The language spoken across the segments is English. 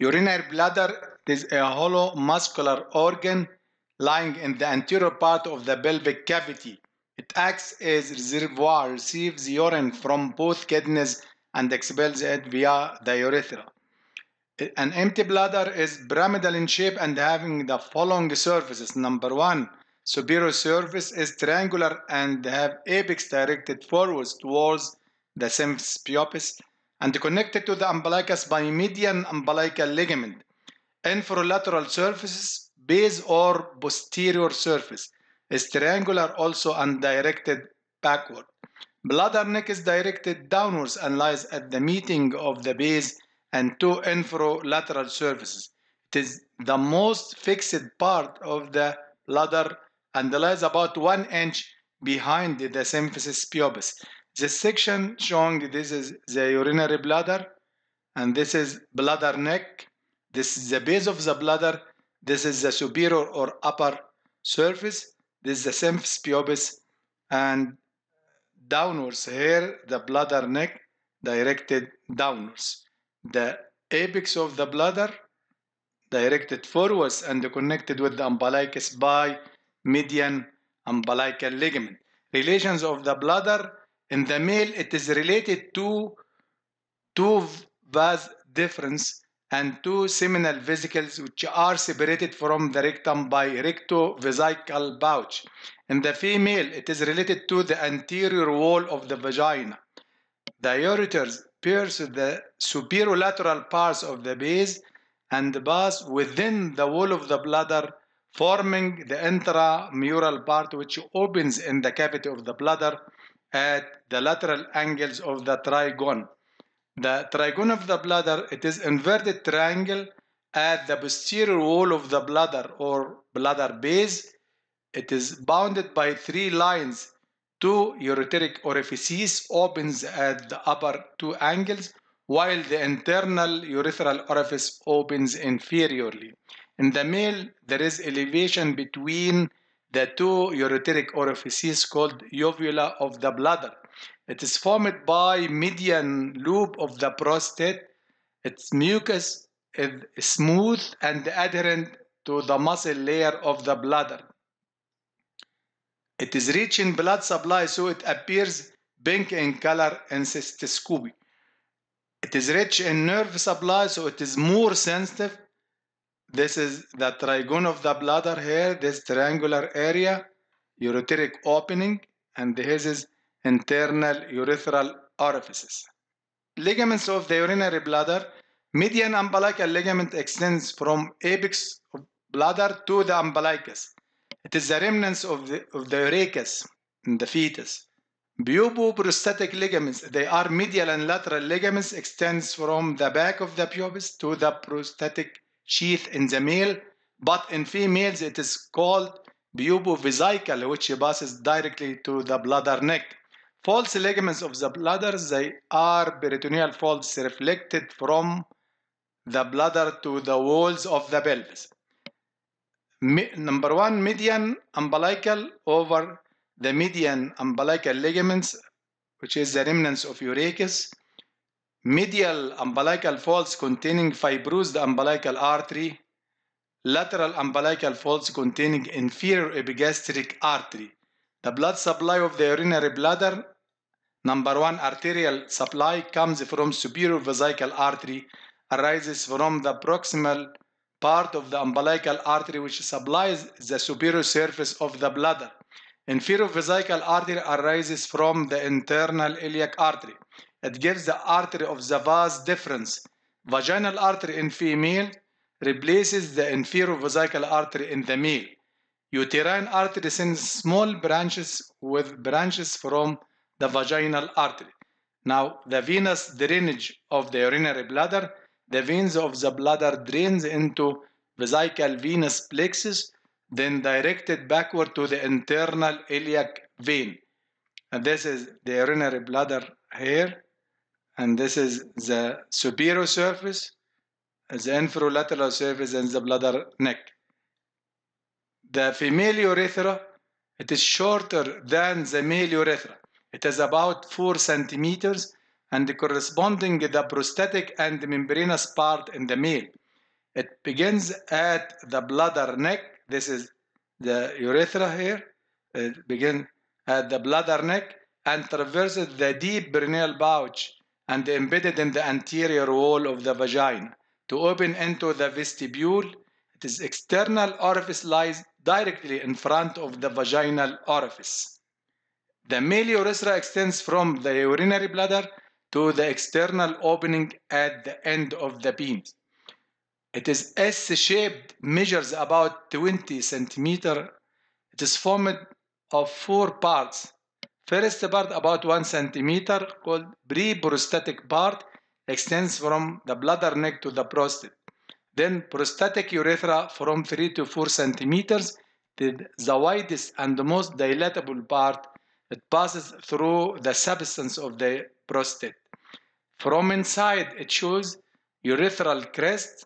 Urinary bladder is a hollow muscular organ lying in the anterior part of the pelvic cavity. It acts as reservoir, receives urine from both kidneys and expels it via the urethra. An empty bladder is pyramidal in shape and having the following surfaces. Number one, superior surface is triangular and have apex directed forwards towards the symphysis and connected to the umbilicus by median umbilical ligament, lateral surfaces, base or posterior surface, is triangular also and directed backward. Bladder neck is directed downwards and lies at the meeting of the base and two lateral surfaces. It is the most fixed part of the bladder and lies about one inch behind the symphysis pubis. The section showing this is the urinary bladder and this is bladder neck. This is the base of the bladder. This is the superior or upper surface. This is the symphysis pubis and downwards here the bladder neck directed downwards. The apex of the bladder directed forwards and connected with the umbilicus by median umbilical ligament. Relations of the bladder in the male, it is related to two vas deferens and two seminal vesicles which are separated from the rectum by rectovesical pouch. In the female, it is related to the anterior wall of the vagina. The ureters pierce the superior lateral parts of the base and pass within the wall of the bladder, forming the intramural part which opens in the cavity of the bladder at the lateral angles of the trigon. The trigon of the bladder, it is inverted triangle at the posterior wall of the bladder or bladder base. It is bounded by three lines. Two ureteric orifices opens at the upper two angles while the internal urethral orifice opens inferiorly. In the male, there is elevation between the two ureteric orifices called uvula of the bladder. It is formed by median lobe of the prostate. Its mucus is smooth and adherent to the muscle layer of the bladder. It is rich in blood supply, so it appears pink in color in cystoscopy. It is rich in nerve supply, so it is more sensitive this is the trigone of the bladder here, this triangular area, ureteric opening, and this is internal urethral orifices. Ligaments of the urinary bladder. Median umbilical ligament extends from apex of bladder to the umbilicus. It is the remnants of the, of the in the fetus. Puboprostatic ligaments, they are medial and lateral ligaments, extends from the back of the pubis to the prostatic sheath in the male, but in females it is called bubovizical, which passes directly to the bladder neck. False ligaments of the bladder, they are peritoneal folds reflected from the bladder to the walls of the pelvis. number one, median umbilical over the median umbilical ligaments, which is the remnants of urachus medial umbilical folds containing fibrosed umbilical artery, lateral umbilical folds containing inferior epigastric artery. The blood supply of the urinary bladder, number one arterial supply, comes from superior vesical artery, arises from the proximal part of the umbilical artery which supplies the superior surface of the bladder. Inferior vesical artery arises from the internal iliac artery. It gives the artery of the vas difference. Vaginal artery in female replaces the inferior vesical artery in the male. Uterine artery sends small branches with branches from the vaginal artery. Now, the venous drainage of the urinary bladder, the veins of the bladder drains into vesical venous plexus, then directed backward to the internal iliac vein. And this is the urinary bladder here and this is the superior surface, the infralateral surface, and the bladder neck. The female urethra, it is shorter than the male urethra. It is about 4 centimeters and corresponding the prostatic and membranous part in the male. It begins at the bladder neck. This is the urethra here. It begins at the bladder neck and traverses the deep perineal pouch and embedded in the anterior wall of the vagina to open into the vestibule. Its external orifice lies directly in front of the vaginal orifice. The male urethra extends from the urinary bladder to the external opening at the end of the penis. It is S-shaped, measures about 20 centimeter. It is formed of four parts, First part about 1 centimeter called pre-prostatic part extends from the bladder neck to the prostate. Then prostatic urethra from 3 to 4 centimeters the, the widest and most dilatable part. It passes through the substance of the prostate. From inside it shows urethral crest.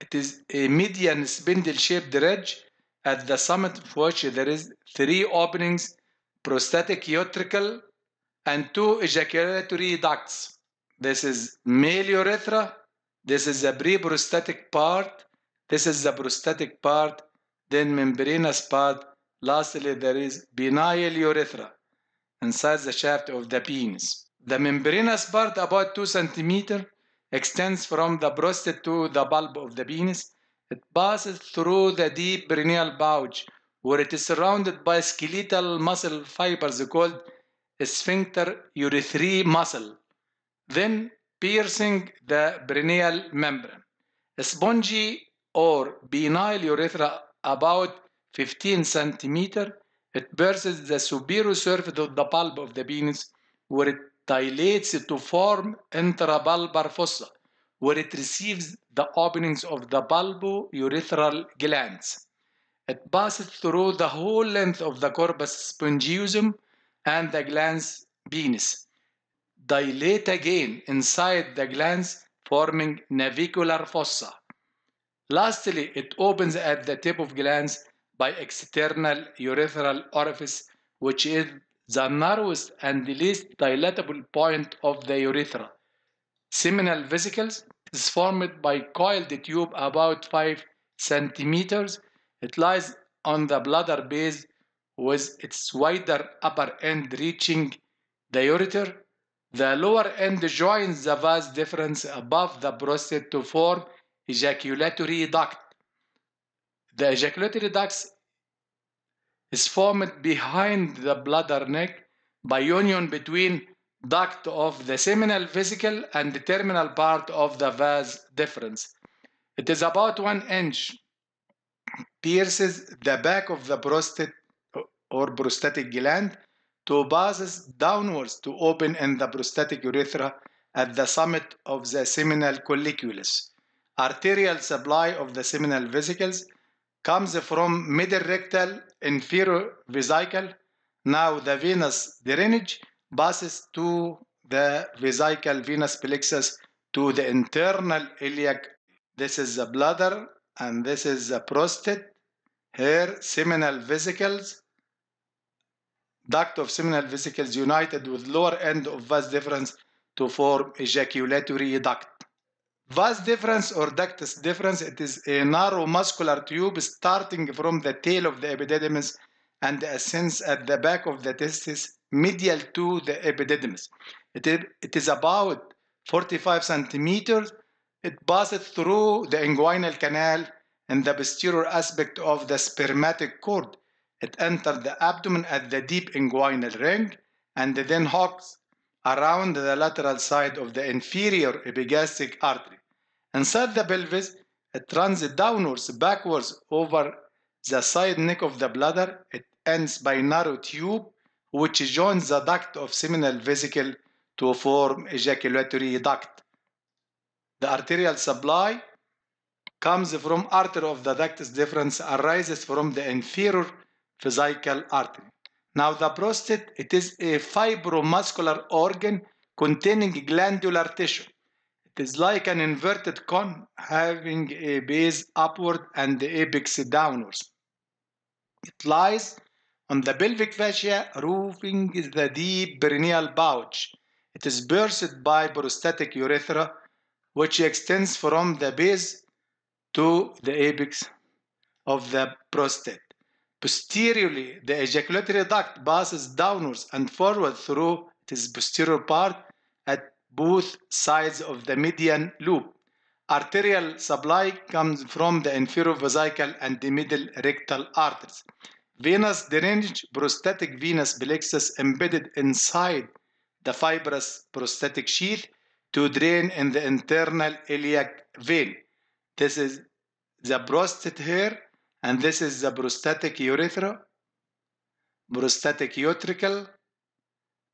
It is a median spindle-shaped ridge at the summit of which there is three openings prostatic utricle, and two ejaculatory ducts. This is male urethra. This is the pre-prostatic part. This is the prostatic part. Then membranous part. Lastly, there is penile urethra inside the shaft of the penis. The membranous part, about 2 centimeter, extends from the prostate to the bulb of the penis. It passes through the deep perineal pouch where it is surrounded by skeletal muscle fibers called sphincter urethral muscle, then piercing the perineal membrane. A spongy or penile urethra about 15 centimeter. It pierces the superior surface of the pulp of the penis where it dilates to form intrabulbar fossa where it receives the openings of the bulbourethral glands. It passes through the whole length of the corpus spongiosum and the glands' penis, dilate again inside the glands, forming navicular fossa. Lastly, it opens at the tip of glands by external urethral orifice which is the narrowest and the least dilatable point of the urethra. Seminal vesicles is formed by coiled tube about 5 centimeters it lies on the bladder base with its wider upper end reaching the ureter. The lower end joins the vas deferens above the prostate to form ejaculatory duct. The ejaculatory duct is formed behind the bladder neck by union between duct of the seminal vesicle and the terminal part of the vas deferens. It is about one inch pierces the back of the prostate or prostatic gland to passes downwards to open in the prostatic urethra at the summit of the seminal colliculus. Arterial supply of the seminal vesicles comes from middle rectal inferior vesicle. Now the venous drainage passes to the vesical venous plexus to the internal iliac. This is the bladder and this is the prostate, hair, seminal vesicles, duct of seminal vesicles united with lower end of vas deferens to form ejaculatory duct. Vas deferens or ductus deferens, it is a narrow muscular tube starting from the tail of the epididymis and ascends at the back of the testis medial to the epididymis. It is, it is about 45 centimeters it passes through the inguinal canal and the posterior aspect of the spermatic cord. It enters the abdomen at the deep inguinal ring and then hooks around the lateral side of the inferior epigastric artery. Inside the pelvis, it runs downwards, backwards over the side neck of the bladder. It ends by a narrow tube which joins the duct of seminal vesicle to form ejaculatory duct. The arterial supply comes from artery of the ductus deferens, arises from the inferior vesical artery. Now the prostate, it is a fibromuscular organ containing glandular tissue. It is like an inverted cone having a base upward and the apex downwards. It lies on the pelvic fascia roofing the deep perineal pouch. It is pierced by prostatic urethra which extends from the base to the apex of the prostate. Posteriorly, the ejaculatory duct passes downwards and forward through its posterior part at both sides of the median loop. Arterial supply comes from the inferior vesical and the middle rectal arteries. Venous drainage, prostatic venous plexus embedded inside the fibrous prostatic sheath to drain in the internal iliac vein. This is the prostate here, and this is the prostatic urethra, prostatic utricle,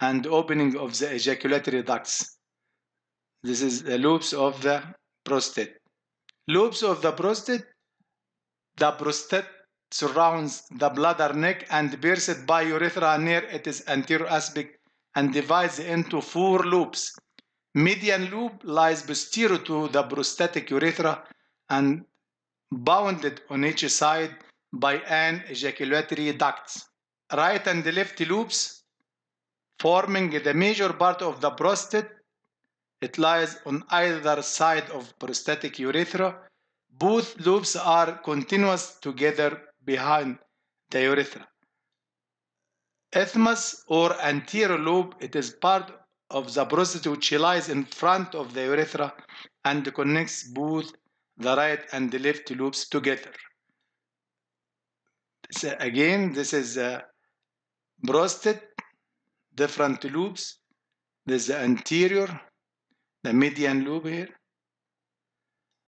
and opening of the ejaculatory ducts. This is the loops of the prostate. Loops of the prostate, the prostate surrounds the bladder neck and pierced by urethra near its anterior aspect and divides into four loops. Median lobe lies posterior to the prostatic urethra and bounded on each side by an ejaculatory duct. Right and left loops forming the major part of the prostate. It lies on either side of prostatic urethra. Both loops are continuous together behind the urethra. Ethmus or anterior lobe, it is part of the prostate which lies in front of the urethra and connects both the right and the left loops together. So again, this is a uh, prostate, different This is the anterior, the median loop here,